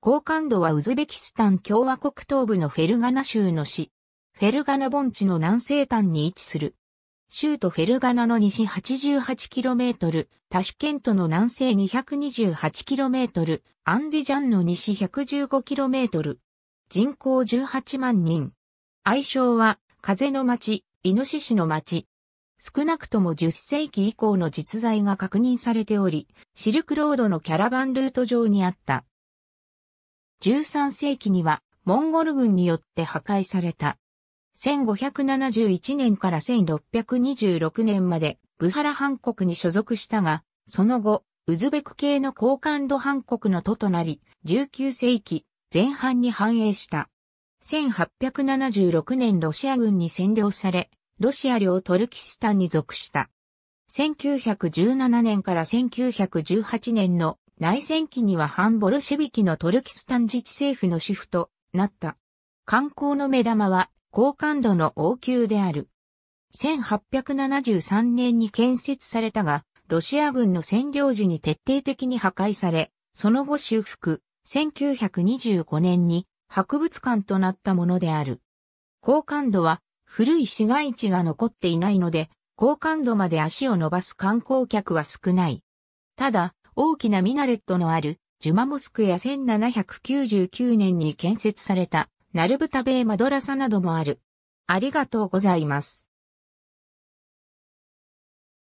好感度はウズベキスタン共和国東部のフェルガナ州の市。フェルガナ盆地の南西端に位置する。州都フェルガナの西 88km、タシュケントの南西 228km、アンディジャンの西 115km。人口18万人。愛称は、風の町、イノシシの町。少なくとも10世紀以降の実在が確認されており、シルクロードのキャラバンルート上にあった13世紀にはモンゴル軍によって破壊された。1571年から1626年までブハラ藩国に所属したが、その後、ウズベク系の高感度藩国の都となり、19世紀前半に繁栄した。1876年ロシア軍に占領され、ロシア領トルキスタンに属した。1917年から1918年の内戦期にはハンボルシェビキのトルキスタン自治政府の主婦となった。観光の目玉は高感度の王宮である。1873年に建設されたが、ロシア軍の占領時に徹底的に破壊され、その後修復、1925年に博物館となったものである。高感度は古い市街地が残っていないので、高感度まで足を伸ばす観光客は少ない。ただ、大きなミナレットのあるジュマモスクや1799年に建設されたナルブタベーマドラサなどもある。ありがとうございます。